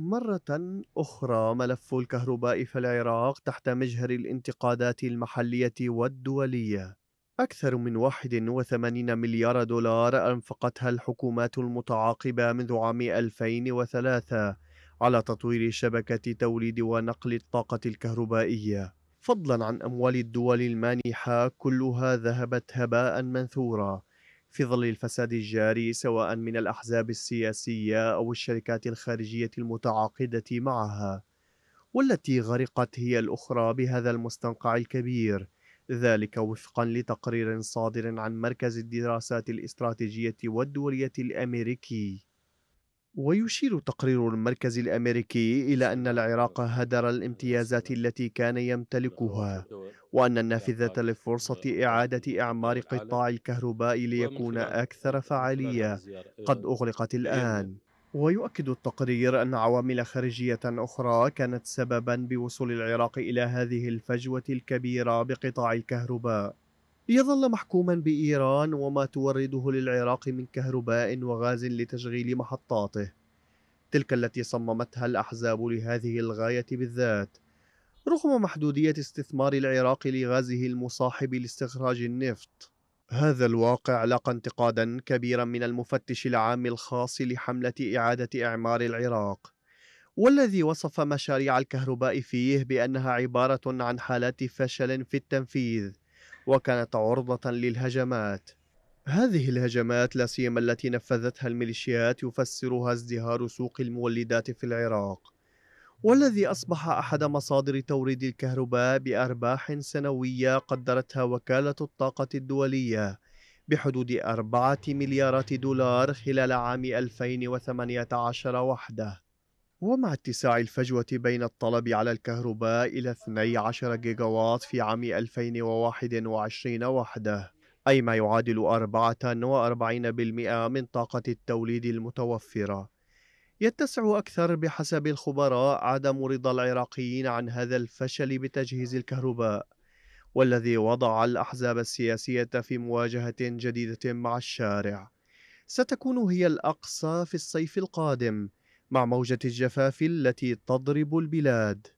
مرة أخرى ملف الكهرباء في العراق تحت مجهر الانتقادات المحلية والدولية أكثر من 81 مليار دولار أنفقتها الحكومات المتعاقبة منذ عام 2003 على تطوير شبكة توليد ونقل الطاقة الكهربائية فضلا عن أموال الدول المانحة كلها ذهبت هباء منثورا في ظل الفساد الجاري سواء من الأحزاب السياسية أو الشركات الخارجية المتعاقدة معها والتي غرقت هي الأخرى بهذا المستنقع الكبير ذلك وفقا لتقرير صادر عن مركز الدراسات الاستراتيجية والدولية الأمريكي ويشير تقرير المركز الأمريكي إلى أن العراق هدر الامتيازات التي كان يمتلكها وأن النافذة لفرصة آه، إعادة إعمار قطاع الكهرباء ليكون أكثر فعالية آه، قد أغلقت الآن ويؤكد التقرير أن عوامل خارجية أخرى كانت سببا بوصول العراق إلى هذه الفجوة الكبيرة بقطاع الكهرباء ليظل محكوما بإيران وما تورده للعراق من كهرباء وغاز لتشغيل محطاته تلك التي صممتها الأحزاب لهذه الغاية بالذات رغم محدودية استثمار العراق لغازه المصاحب لاستخراج النفط هذا الواقع لقى انتقادا كبيرا من المفتش العام الخاص لحملة إعادة إعمار العراق والذي وصف مشاريع الكهرباء فيه بأنها عبارة عن حالات فشل في التنفيذ وكانت عرضة للهجمات هذه الهجمات لا سيما التي نفذتها الميليشيات يفسرها ازدهار سوق المولدات في العراق والذي أصبح أحد مصادر توريد الكهرباء بأرباح سنوية قدرتها وكالة الطاقة الدولية بحدود أربعة مليارات دولار خلال عام 2018 وحده ومع اتساع الفجوة بين الطلب على الكهرباء إلى 12 جيجاوات في عام 2021 وحده أي ما يعادل 44% من طاقة التوليد المتوفرة يتسع أكثر بحسب الخبراء عدم رضا العراقيين عن هذا الفشل بتجهيز الكهرباء والذي وضع الأحزاب السياسية في مواجهة جديدة مع الشارع ستكون هي الأقصى في الصيف القادم مع موجة الجفاف التي تضرب البلاد